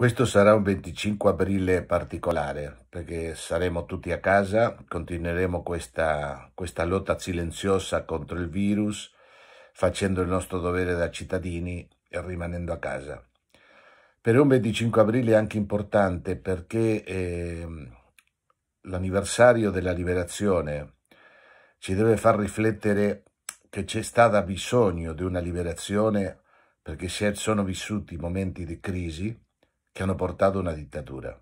Questo sarà un 25 aprile particolare perché saremo tutti a casa, continueremo questa, questa, lotta silenziosa contro il virus facendo il nostro dovere da cittadini e rimanendo a casa. Per un 25 aprile è anche importante perché eh, l'anniversario della liberazione ci deve far riflettere che c'è stata bisogno di una liberazione perché si sono vissuti momenti di crisi che hanno portato una dittatura.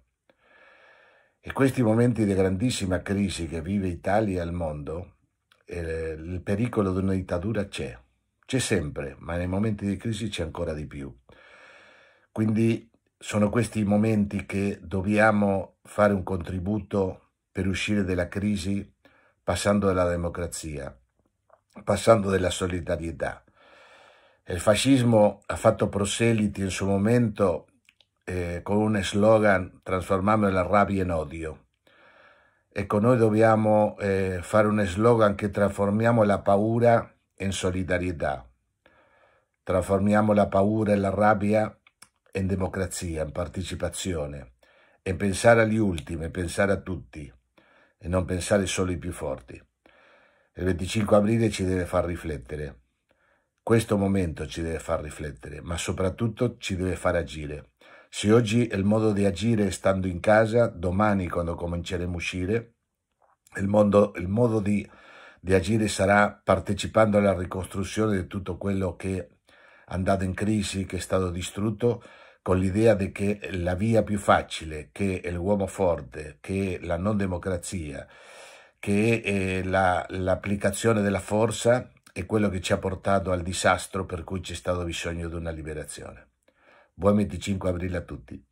E questi momenti di grandissima crisi che vive Italia e il mondo, eh, il pericolo di una dittatura c'è, c'è sempre, ma nei momenti di crisi c'è ancora di più. Quindi sono questi i momenti che dobbiamo fare un contributo per uscire dalla crisi passando dalla democrazia, passando dalla solidarietà. Il fascismo ha fatto proseliti in suo momento eh, con un slogan trasformando la rabbia in odio. Ecco, noi dobbiamo eh, fare un slogan che trasformiamo la paura in solidarietà, trasformiamo la paura e la rabbia in democrazia, in partecipazione, e pensare agli ultimi, pensare a tutti, e non pensare solo ai più forti. Il 25 aprile ci deve far riflettere. Questo momento ci deve far riflettere, ma soprattutto ci deve far agire. Se oggi il modo di agire è stando in casa, domani quando cominceremo a uscire, il, mondo, il modo di, di agire sarà partecipando alla ricostruzione di tutto quello che è andato in crisi, che è stato distrutto, con l'idea che la via più facile, che è l'uomo forte, che è la non democrazia, che è eh, l'applicazione della forza, è quello che ci ha portato al disastro per cui c'è stato bisogno di una liberazione. Buon 25 aprile a tutti.